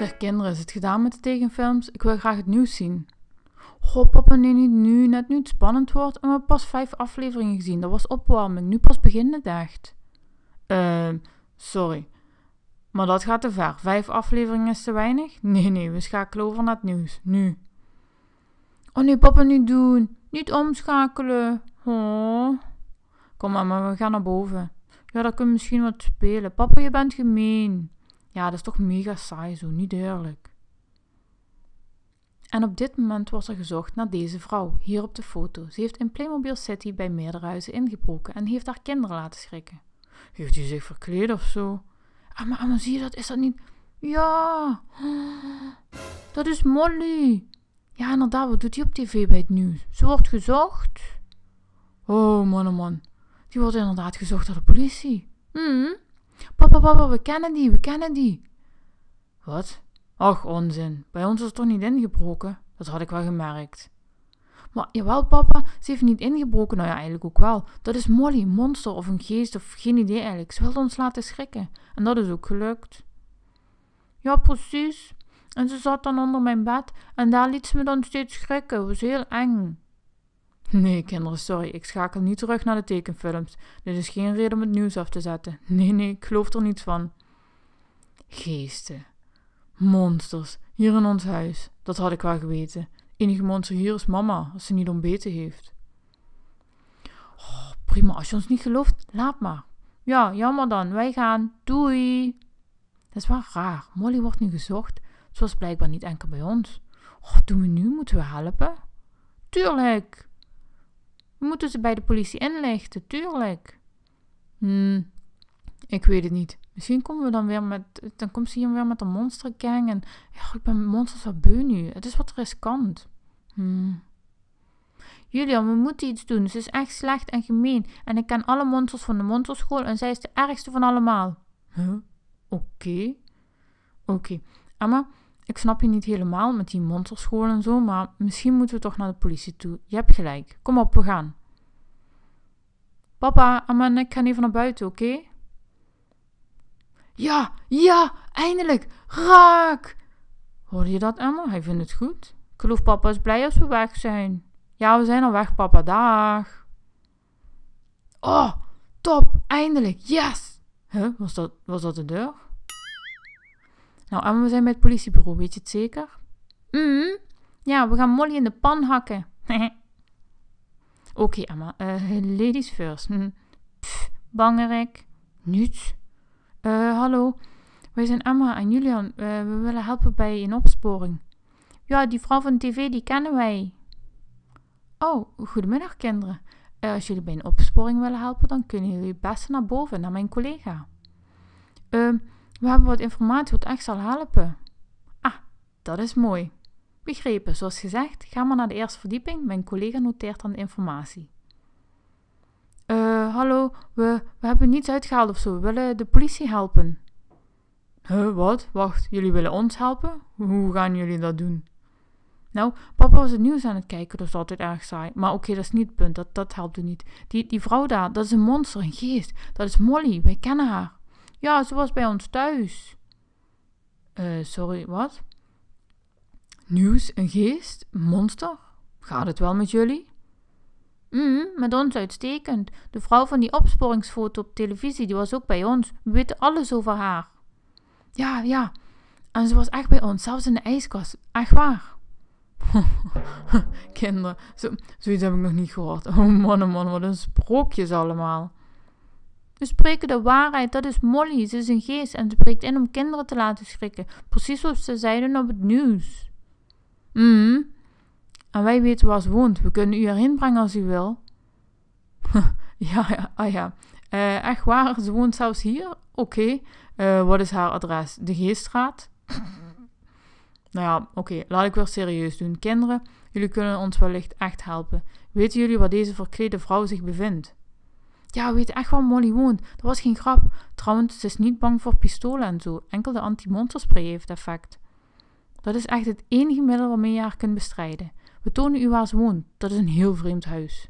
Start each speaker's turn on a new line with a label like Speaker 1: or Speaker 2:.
Speaker 1: Zeg kinderen, is het gedaan met de tegenfilms? Ik wil graag het nieuws zien. Hop papa nee, niet nu, net nu het spannend wordt. En we hebben pas vijf afleveringen gezien. Dat was opwarming. Nu pas beginnen het echt. Ehm, sorry. Maar dat gaat te ver. Vijf afleveringen is te weinig? Nee, nee, we schakelen over naar het nieuws. Nu. Oh nee, papa, niet doen. Niet omschakelen. Oh. Kom maar, maar we gaan naar boven. Ja, daar kunnen we misschien wat spelen. Papa, je bent gemeen. Ja, dat is toch mega saai zo, niet duidelijk. En op dit moment wordt er gezocht naar deze vrouw, hier op de foto. Ze heeft in Playmobil City bij meerdere huizen ingebroken en heeft haar kinderen laten schrikken. Heeft hij zich verkleed of zo? Ah, maar, ah, maar zie je dat? Is dat niet... Ja! Dat is Molly! Ja, inderdaad, wat doet hij op tv bij het nieuws? Ze wordt gezocht. Oh, man, oh man. Die wordt inderdaad gezocht door de politie. -hmm. Papa, papa, we kennen die, we kennen die. Wat? Ach onzin. Bij ons is het toch niet ingebroken? Dat had ik wel gemerkt. Maar jawel, papa, ze heeft niet ingebroken. Nou ja, eigenlijk ook wel. Dat is Molly, een monster of een geest of geen idee eigenlijk. Ze wilde ons laten schrikken. En dat is ook gelukt. Ja, precies. En ze zat dan onder mijn bed en daar liet ze me dan steeds schrikken. Het was heel eng. Nee, kinderen, sorry, ik schakel niet terug naar de tekenfilms. Dit is geen reden om het nieuws af te zetten. Nee, nee, ik geloof er niets van. Geesten. Monsters. Hier in ons huis. Dat had ik wel geweten. Enige monster hier is mama, als ze niet ontbeten heeft. Oh, prima, als je ons niet gelooft, laat maar. Ja, jammer dan, wij gaan. Doei. Dat is wel raar. Molly wordt nu gezocht. Ze was blijkbaar niet enkel bij ons. Oh, doen we nu? Moeten we helpen? Tuurlijk! We moeten ze bij de politie inlichten, tuurlijk. Hm, ik weet het niet. Misschien komen we dan weer met. Dan komt ze hier weer met een monstergang. En. Ja, ik ben monsters wat beu nu. Het is wat riskant. Hmm. Julian, we moeten iets doen. Ze is echt slecht en gemeen. En ik ken alle monsters van de monsterschool. En zij is de ergste van allemaal. Huh? Oké. Oké. Okay. Emma, ik snap je niet helemaal met die monsterschool en zo, maar misschien moeten we toch naar de politie toe. Je hebt gelijk. Kom op, we gaan. Papa, Emma en ik gaan even naar buiten, oké? Ja, ja, eindelijk! Raak! Hoor je dat, Emma? Hij vindt het goed. Ik geloof papa is blij als we weg zijn. Ja, we zijn al weg, papa. Dag. Oh, top, eindelijk. Yes! Huh, was dat, was dat de deur? Nou, en we zijn bij het politiebureau, weet je het zeker? Mm, ja, we gaan Molly in de pan hakken. Oké, Emma, eh, ladies first. Hm. Pff, bangerik. Niets. Eh, hallo, wij zijn Emma en Julian. Eh, we willen helpen bij een opsporing. Ja, die vrouw van de tv, die kennen wij. Oh, goedemiddag kinderen. als jullie bij een opsporing willen helpen, dan kunnen jullie best naar boven, naar mijn collega. Um, we hebben wat informatie wat echt zal helpen. Ah, dat is mooi. Begrepen, zoals gezegd, ga maar naar de eerste verdieping. Mijn collega noteert dan de informatie. Eh, hallo, we, we hebben niets uitgehaald of zo. We willen de politie helpen. Huh, wat? Wacht, jullie willen ons helpen? Hoe gaan jullie dat doen? Nou, papa was het nieuws aan het kijken, dus dat is altijd erg saai. Maar oké, dat is niet het punt, dat, dat helpt u niet. Die, die vrouw daar, dat is een monster, een geest. Dat is Molly, wij kennen haar. Ja, ze was bij ons thuis. Eh, sorry, wat? Nieuws, een geest, monster? Gaat het wel met jullie? Mm, met ons uitstekend. De vrouw van die opsporingsfoto op televisie, die was ook bij ons. We weten alles over haar. Ja, ja. En ze was echt bij ons, zelfs in de ijskast. Echt waar. Kinderen, zo, zoiets heb ik nog niet gehoord. Oh man, oh man, wat een sprookjes allemaal. We spreken de waarheid, dat is Molly, ze is een geest en ze breekt in om kinderen te laten schrikken. Precies zoals ze zeiden op het nieuws. Hmm, En wij weten waar ze woont, we kunnen u erheen brengen als u wil. ja, ja, ah ja. Eh, echt waar, ze woont zelfs hier? Oké. Eh, wat is haar adres? De Geestraat? nou ja, oké, laat ik weer serieus doen. Kinderen, jullie kunnen ons wellicht echt helpen. Weten jullie waar deze verklede vrouw zich bevindt? Ja, weet echt waar Molly woont. Dat was geen grap. Trouwens, ze is niet bang voor pistolen en zo. Enkel de anti-monsterspray heeft effect. Dat is echt het enige middel waarmee je haar kunt bestrijden. We tonen u waar ze woont. Dat is een heel vreemd huis.